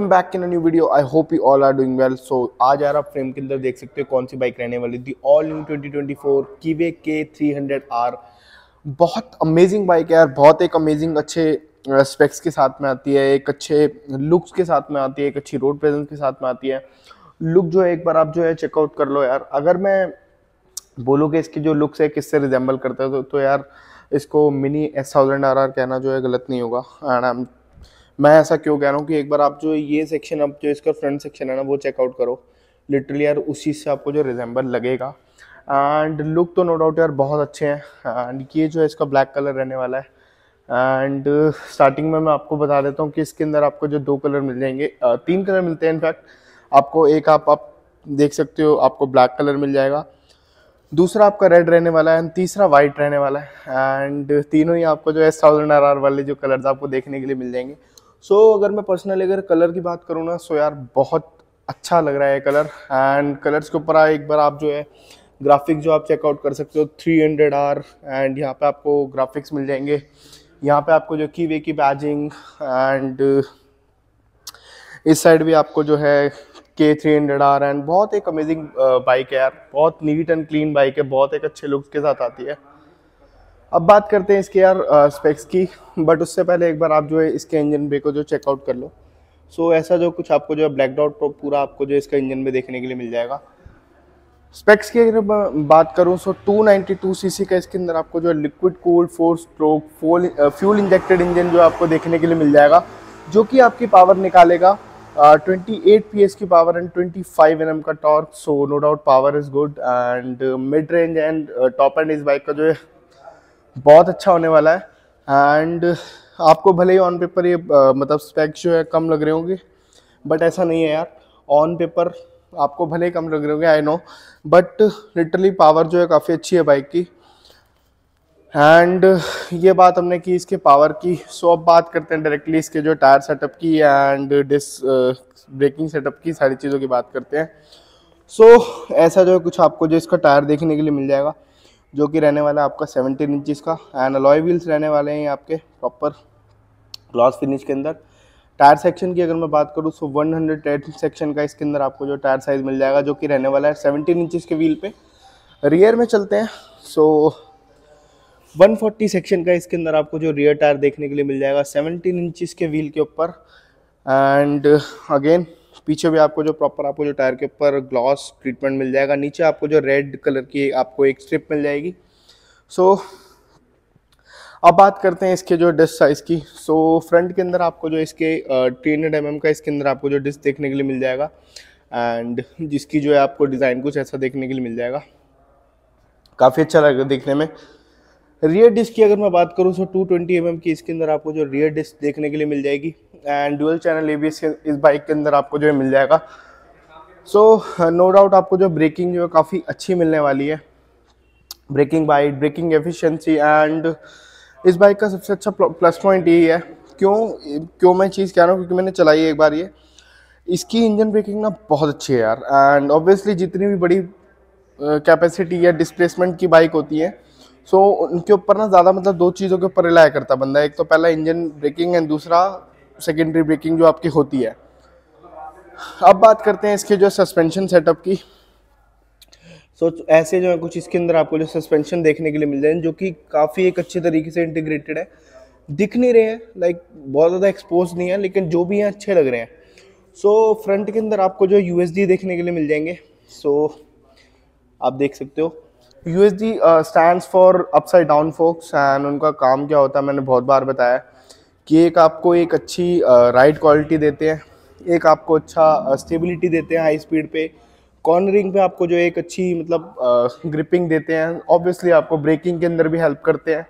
welcome back in new video I hope you all are doing well so आज यार आप frame के अंदर देख सकते हो कौन सी बाइक रहने वाली थी ऑल न्यू 2024 ट्वेंटी फोर के 300 आर बहुत अमेजिंग बाइक है यार बहुत एक अमेजिंग अच्छे स्पेक्स uh, के साथ में आती है एक अच्छे लुक्स के साथ में आती है एक अच्छी रोड प्रेजेंस के साथ में आती है लुक जो है एक बार आप जो है चेकआउट कर लो यार अगर मैं बोलूँ कि इसकी जो लुक्स है किससे रिजेंबल करता है तो, तो यार इसको mini S thousand R R कहना जो है गलत नहीं होगा एंड आई एम मैं ऐसा क्यों कह रहा हूँ कि एक बार आप जो ये सेक्शन अब जो इसका फ्रंट सेक्शन है ना वो चेकआउट करो लिटरली यार उसी से आपको जो रिजेंबल लगेगा एंड लुक तो नो डाउट यार बहुत अच्छे हैं एंड ये जो है इसका ब्लैक कलर रहने वाला है एंड स्टार्टिंग में मैं आपको बता देता हूँ कि इसके अंदर आपको जो दो कलर मिल जाएंगे तीन कलर मिलते हैं इनफैक्ट आपको एक आप आप देख सकते हो आपको ब्लैक कलर मिल जाएगा दूसरा आपका रेड रहने वाला है एंड तीसरा वाइट रहने वाला है एंड तीनों ही आपको जो है थाउजेंड आर वाले जो कलर्स आपको देखने के लिए मिल जाएंगे सो so, अगर मैं पर्सनली अगर कलर की बात करूँ ना सो यार बहुत अच्छा लग रहा है कलर एंड कलर्स के ऊपर एक बार आप जो है ग्राफिक्स जो आप चेकआउट कर सकते हो थ्री हंड्रेड आर एंड यहाँ पे आपको ग्राफिक्स मिल जाएंगे यहाँ पे आपको जो की वे की बैजिंग एंड इस साइड भी आपको जो है के थ्री हंड्रेड आर एंड बहुत एक अमेजिंग बाइक है यार बहुत नीट एंड क्लीन बाइक है बहुत एक अच्छे लुक्स के साथ आती है अब बात करते हैं इसके यार स्पेक्स की बट उससे पहले एक बार आप जो है इसके इंजन बे को जो चेकआउट कर लो सो so, ऐसा जो कुछ आपको जो है ब्लैक डॉट पूरा आपको जो इसका इंजन में देखने के लिए मिल जाएगा स्पेक्स की अगर बात करूँ सो टू 292 सीसी का इसके अंदर आपको जो है लिक्विड कूल फोर स्ट्रोक फोल फ्यूल इंजेक्टेड इंजन जो आपको देखने के लिए मिल जाएगा जो कि आपकी पावर निकालेगा ट्वेंटी एट पी की power and twenty five M का torque so no doubt power is good and mid range and top end इस बाइक का जो है बहुत अच्छा होने वाला है एंड आपको भले ही ऑन पेपर ये मतलब स्पेक्स जो है कम लग रहे होंगे बट ऐसा नहीं है यार ऑन पेपर आपको भले ही कम लग रहे होंगे I know but literally power जो है काफ़ी अच्छी है बाइक की एंड ये बात हमने की इसके पावर की सो अब बात करते हैं डायरेक्टली इसके जो टायर सेटअप की एंड डिस ब्रेकिंग सेटअप की सारी चीज़ों की बात करते हैं सो so, ऐसा जो है कुछ आपको जो इसका टायर देखने के लिए मिल जाएगा जो कि रहने वाला है आपका सेवनटीन इंचज़ का एंड अलॉय व्हील्स रहने वाले हैं आपके प्रॉपर ग्लॉस फिनिश के अंदर टायर सेक्शन की अगर मैं बात करूँ सो वन हंड्रेड सेक्शन का इसके अंदर आपको जो टायर साइज़ मिल जाएगा जो कि रहने वाला है सेवनटीन इंचज़ के व्हील पे रियर में चलते हैं सो so, 140 सेक्शन का इसके अंदर आपको जो रियर टायर देखने के लिए मिल जाएगा 17 इंचज़ के व्हील के ऊपर एंड अगेन पीछे भी आपको जो प्रॉपर आपको जो टायर के ऊपर ग्लॉस ट्रीटमेंट मिल जाएगा नीचे आपको जो रेड कलर की आपको एक स्ट्रिप मिल जाएगी सो so, अब बात करते हैं इसके जो डिस्क साइज़ की सो so, फ्रंट के अंदर आपको जो इसके थ्री हंड्रेड एम का इसके अंदर आपको जो डिस्क देखने के लिए मिल जाएगा एंड जिसकी जो है आपको डिज़ाइन कुछ ऐसा देखने के लिए मिल जाएगा काफ़ी अच्छा लगेगा देखने में रियर डिस्क की अगर मैं बात करूँ सो टू ट्वेंटी एम की इसके अंदर आपको जो रियर डिस्क देखने के लिए मिल जाएगी and dual channel A B S इस बाइक के अंदर आपको जो है मिल जाएगा सो नो डाउट आपको जो ब्रेकिंग जो है काफ़ी अच्छी मिलने वाली है braking bite braking efficiency and इस बाइक का सबसे अच्छा प्लस पॉइंट यही है क्यों क्यों मैं चीज़ कह रहा हूँ क्योंकि मैंने चलाई है एक बार ये इसकी इंजन ब्रेकिंग ना बहुत अच्छी है यार एंड ऑब्वियसली जितनी भी बड़ी कैपेसिटी या डिस्प्लेसमेंट की बाइक होती है सो so, उनके ऊपर ना ज़्यादा मतलब दो चीज़ों के ऊपर रिलाय करता बंदा एक तो पहला इंजन ब्रेकिंग एंड दूसरा सेकेंडरी ब्रेकिंग जो आपकी होती है अब बात करते हैं इसके जो सस्पेंशन सेटअप की सो so, ऐसे जो है कुछ इसके अंदर आपको जो सस्पेंशन देखने के लिए मिल जाएंगे जो कि काफ़ी एक अच्छे तरीके से इंटीग्रेटेड है दिख नहीं रहे हैं लाइक बहुत ज़्यादा एक्सपोज नहीं है लेकिन जो भी हैं अच्छे लग रहे हैं सो so, फ्रंट के अंदर आपको जो यू देखने के लिए मिल जाएंगे सो so, आप देख सकते हो U stand for upside down forks and उनका काम क्या होता है मैंने बहुत बार बताया कि एक आपको एक अच्छी राइड uh, क्वालिटी देते हैं एक आपको अच्छा स्टेबिलिटी uh, देते हैं हाई स्पीड पे कॉर्नरिंग पे आपको जो एक अच्छी मतलब ग्रिपिंग uh, देते हैं ऑब्वियसली आपको ब्रेकिंग के अंदर भी हेल्प करते हैं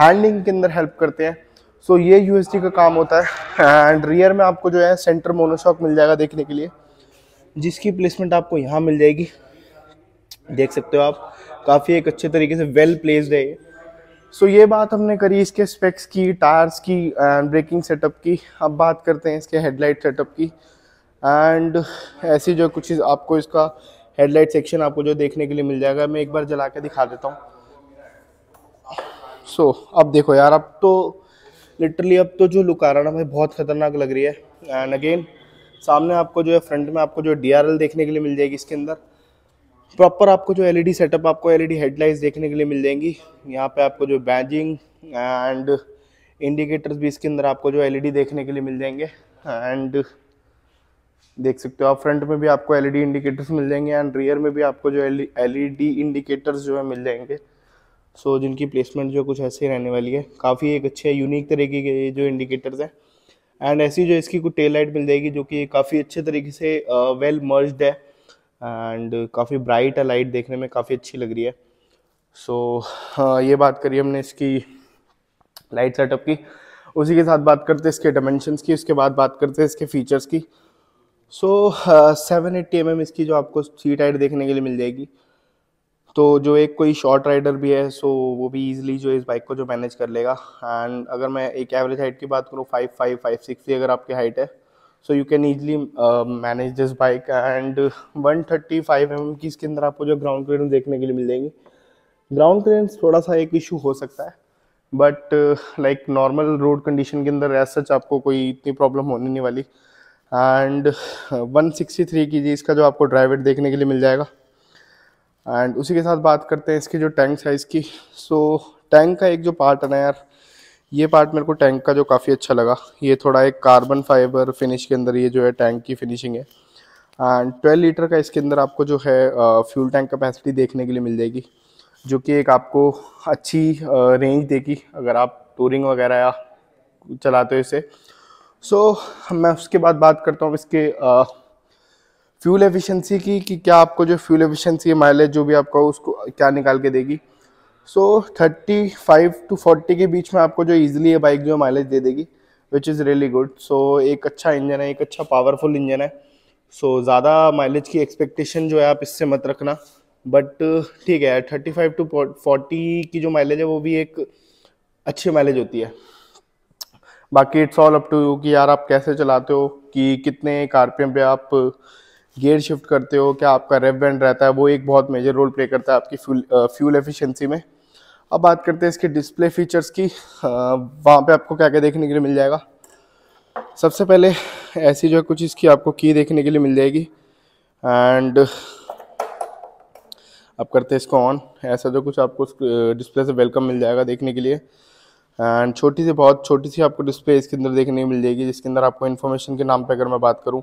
हैंडलिंग के अंदर हेल्प करते हैं सो so, ये यू एस डी का काम होता है एंड रियर में आपको जो है सेंटर मोनोशॉक मिल जाएगा देखने के लिए जिसकी प्लेसमेंट आपको यहाँ मिल जाएगी देख सकते हो आप काफ़ी एक अच्छे तरीके से वेल प्लेसड है ये सो so, ये बात हमने करी इसके स्पेक्स की टायर्स की एंड ब्रेकिंग सेटअप की अब बात करते हैं इसके हेडलाइट सेटअप की एंड ऐसी जो कुछ चीज़ आपको इसका हेडलाइट सेक्शन आपको जो देखने के लिए मिल जाएगा मैं एक बार जला के दिखा देता हूँ सो so, अब देखो यार अब तो लिटरली अब तो जो लुक आ रहा ना भाई बहुत ख़तरनाक लग रही है एंड अगेन सामने आपको जो है फ्रंट में आपको जो डी देखने के लिए मिल जाएगी इसके अंदर प्रॉपर आपको जो एलईडी सेटअप आपको एलईडी हेडलाइट्स देखने के लिए मिल जाएंगी यहाँ पे आपको जो बैजिंग एंड इंडिकेटर्स भी इसके अंदर आपको जो एलईडी देखने के लिए मिल जाएंगे एंड देख सकते हो आप फ्रंट में भी आपको एलईडी इंडिकेटर्स मिल जाएंगे एंड रियर में भी आपको जो एलईडी इंडिकेटर्स e जो है मिल जाएंगे सो so, जिनकी प्लेसमेंट जो कुछ ऐसे ही रहने वाली है काफ़ी एक अच्छे यूनिक तरीके के जो इंडिकेटर्स हैं एंड ऐसी जो इसकी कुछ टेल लाइट मिल जाएगी जो कि काफ़ी अच्छे तरीके से वेल uh, मर्ज्ड है एंड काफ़ी ब्राइट है लाइट देखने में काफ़ी अच्छी लग रही है सो so, हाँ, ये बात करी हमने इसकी लाइट सेटअप की उसी के साथ बात करते हैं इसके डायमेंशंस की उसके बाद बात करते हैं इसके फीचर्स की सो सेवन एट्टी एम इसकी जो आपको सीट हाइट देखने के लिए मिल जाएगी तो जो एक कोई शॉर्ट राइडर भी है सो so वो भी इजीली जो इस बाइक को जो मैनेज कर लेगा एंड अगर मैं एक एवरेज हाइट की बात करूँ फाइव फाइव फाइव सिक्स अगर आपकी हाइट है so you can easily manage this bike and 135 thirty mm की इसके अंदर आपको जो ग्राउंड क्लियर देखने के लिए मिल जाएंगे ग्राउंड क्लियरेंस थोड़ा सा एक इशू हो सकता है but like normal road condition के अंदर एज सच आपको कोई इतनी प्रॉब्लम होने नहीं वाली एंड सिक्सटी थ्री की जी इसका जो आपको ड्राइवर देखने के लिए मिल जाएगा एंड उसी के साथ बात करते हैं इसकी जो टैंक साइज़ की सो so, टैंक का एक जो पार्ट है ना यार ये पार्ट मेरे को टैंक का जो काफ़ी अच्छा लगा ये थोड़ा एक कार्बन फाइबर फिनिश के अंदर ये जो है टैंक की फिनिशिंग है एंड ट्वेल्व लीटर का इसके अंदर आपको जो है फ्यूल टैंक कैपेसिटी देखने के लिए मिल जाएगी जो कि एक आपको अच्छी रेंज देगी अगर आप टूरिंग वगैरह या चलाते हो इसे सो so, मैं उसके बाद बात करता हूँ इसके फ्यूल एफिशिएंसी की कि क्या आपको जो फ्यूल एफिशिएंसी माइलेज जो भी आपका उसको क्या निकाल के देगी so thirty five to forty के बीच में आपको जो ईजिली ये बाइक जो माइलेज दे देगी which is really good so एक अच्छा इंजन है एक अच्छा पावरफुल इंजन है सो so, ज़्यादा माइलेज की एक्सपेक्टेशन जो है आप इससे मत रखना बट ठीक है थर्टी फाइव टू फोर्टी की जो माइलेज है वो भी एक अच्छी माइलेज होती है बाकी it's all up to you कि यार आप कैसे चलाते हो कि कितने कारपियम पे आप गियर शिफ्ट करते हो क्या आपका रेव बैंड रहता है वो एक बहुत मेजर रोल प्ले करता है आपकी फ्यूल फ्यूल एफिशिएंसी में अब बात करते हैं इसके डिस्प्ले फीचर्स की वहाँ पे आपको क्या क्या देखने के लिए मिल जाएगा सबसे पहले ऐसी जो है कुछ इसकी आपको की देखने के लिए मिल जाएगी एंड अब करते हैं इसको ऑन ऐसा जो कुछ आपको डिस्प्ले से वेलकम मिल जाएगा देखने के लिए एंड छोटी सी बहुत छोटी सी आपको डिस्प्ले इसके अंदर देखने को मिल जाएगी जिसके अंदर आपको इन्फॉर्मेशन के नाम पर अगर मैं बात करूँ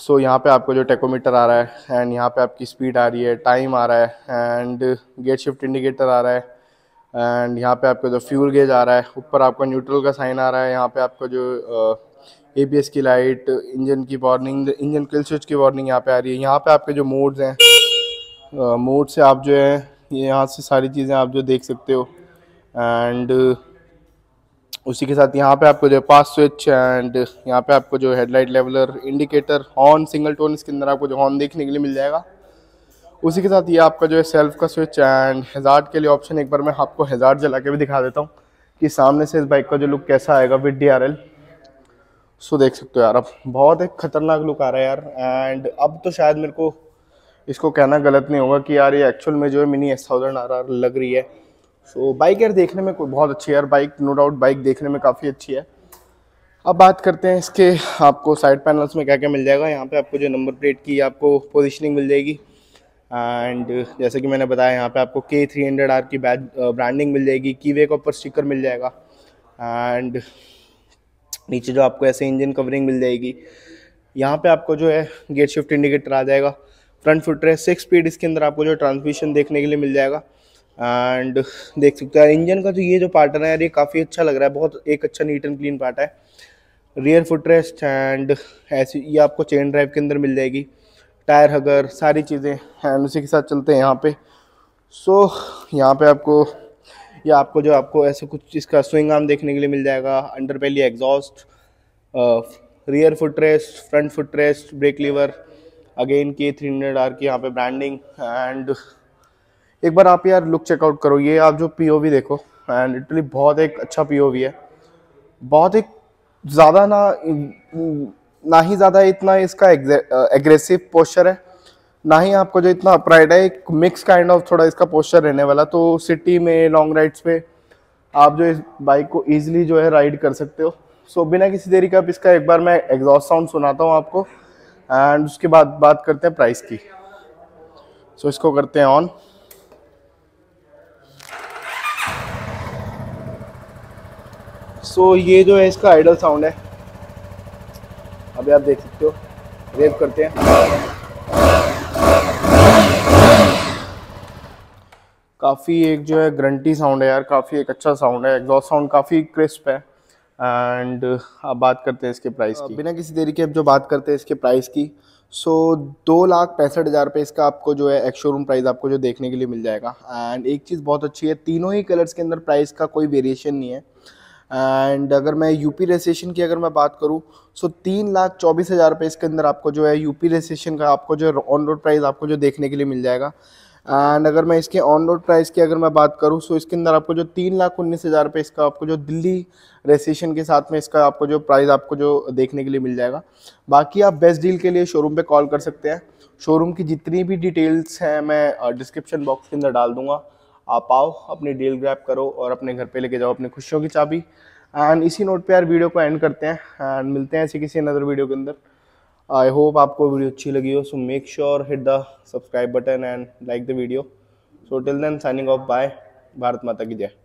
सो so, यहाँ पे आपको जो टेकोमीटर आ रहा है एंड यहाँ पे आपकी स्पीड आ रही है टाइम आ रहा है एंड गेट शिफ्ट इंडिकेटर आ रहा है एंड यहाँ पे आपको जो फ्यूल गेज आ रहा है ऊपर आपका न्यूट्रल का साइन आ रहा है यहाँ पे आपको जो ए uh, एस की लाइट इंजन की वार्निंग इंजन किल स्विच की वार्निंग यहाँ पे आ रही है यहाँ पे आपके जो मोड्स हैं मोड से आप जो है यहाँ से सारी चीज़ें आप जो देख सकते हो एंड उसी के साथ यहाँ पे आपको जो है पास स्विच एंड यहाँ पे आपको जो headlight leveller indicator horn single tone इसके अंदर आपको जो हॉर्न देखने के लिए मिल जाएगा उसी के साथ ये आपका जो है सेल्फ का स्विच एंड हेजार्ड के लिए ऑप्शन एक बार मैं आपको हेजार्ड जला के भी दिखा देता हूँ कि सामने से इस बाइक का जो लुक कैसा आएगा with D R L so देख सकते हो यार अब बहुत एक ख़तरनाक लुक आ रहा है यार एंड अब तो शायद मेरे को इसको कहना गलत नहीं होगा कि यार ये एक्चुअल में जो है mini S thousand R R लग रही है सो बाइक यार देखने में कोई बहुत अच्छी है यार बाइक नो डाउट बाइक देखने में काफ़ी अच्छी है अब बात करते हैं इसके आपको साइड पैनल्स में क्या क्या मिल जाएगा यहाँ पे आपको जो नंबर प्लेट की आपको पोजीशनिंग मिल जाएगी एंड जैसे कि मैंने बताया यहाँ पे आपको के थ्री हंड्रेड आर की बैड ब्रांडिंग मिल जाएगी कीवे का ऊपर स्टिकर मिल जाएगा एंड नीचे जो आपको ऐसे इंजन कवरिंग मिल जाएगी यहाँ पे आपको जो है गेट शिफ्ट इंडिकेटर आ जाएगा फ्रंट रहे सिक्स स्पीड इसके अंदर आपको जो ट्रांसमिशन देखने के लिए मिल जाएगा एंड देख सकते हैं इंजन का जो ये जो पार्टन है यार ये काफ़ी अच्छा लग रहा है बहुत एक अच्छा नीट एंड क्लीन पार्ट है रियर फुटरेस्ट एंड ऐसी ये आपको चेन ड्राइव के अंदर मिल जाएगी टायर हगर सारी चीज़ें एंड उसी के साथ चलते हैं यहाँ पे सो so, यहाँ पे आपको या आपको जो आपको ऐसे कुछ इसका स्विंग आर्म देखने के लिए मिल जाएगा underbelly exhaust rear rest front rest brake lever again K three hundred R की यहाँ पे ब्रांडिंग एंड एक बार आप यार लुक चेकआउट करो ये आप जो पी देखो एंड इटली बहुत एक अच्छा पी है बहुत एक ज़्यादा ना ना ही ज़्यादा इतना इसका एग्रेसिव पोस्चर है ना ही आपको जो इतना अपराइड है एक मिक्स काइंड ऑफ थोड़ा इसका पोस्चर रहने वाला तो सिटी में लॉन्ग राइड्स पे आप जो इस बाइक को ईजिली जो है राइड कर सकते हो सो बिना किसी देरी का आप इसका एक बार मैं एग्जॉस्ट साउंड सुनाता हूँ आपको एंड उसके बाद बात करते हैं प्राइस की सो so, इसको करते हैं ऑन सो so, ये जो है इसका आइडल साउंड है अभी आप देख सकते हो रेप करते हैं काफ़ी एक जो है ग्रंटी साउंड है यार काफ़ी एक अच्छा साउंड है एग्जॉस्ट साउंड काफ़ी क्रिस्प है एंड अब बात करते हैं इसके प्राइस की बिना किसी देरी के अब जो बात करते हैं इसके प्राइस की सो दो लाख पैंसठ हज़ार रुपये इसका आपको जो है एक शोरूम प्राइस आपको जो देखने के लिए मिल जाएगा एंड एक चीज़ बहुत अच्छी है तीनों ही कलर्स के अंदर प्राइस का कोई वेरिएशन नहीं है एंड अगर मैं यूपी रजिस्ट्रेशन की अगर मैं बात करूँ सो तीन लाख चौबीस हज़ार रुपये इसके अंदर आपको जो है यूपी रजिस्ट्रेशन का आपको जो ऑन रोड प्राइस आपको जो देखने के लिए मिल जाएगा एंड अगर मैं इसके ऑन रोड प्राइस की अगर मैं बात करूँ सो इसके अंदर आपको जो तीन लाख उन्नीस हज़ार रुपये इसका आपको जो दिल्ली रजिस्ट्रेशन के साथ में इसका आपको जो प्राइस आपको जो देखने के लिए मिल जाएगा बाकी आप बेस्ट डील के लिए शोरूम पे कॉल कर सकते हैं शोरूम की जितनी भी डिटेल्स हैं मैं डिस्क्रिप्शन बॉक्स के अंदर डाल दूँगा आप आओ अपनी डील ग्रैप करो और अपने घर पे लेके जाओ अपनी खुशियों की चाबी एंड इसी नोट पे यार वीडियो को एंड करते हैं एंड मिलते हैं ऐसे किसी अनदर वीडियो के अंदर आई होप आपको वीडियो अच्छी लगी हो so make sure hit the subscribe button and like the video so till then signing off bye Bharat Mata की जय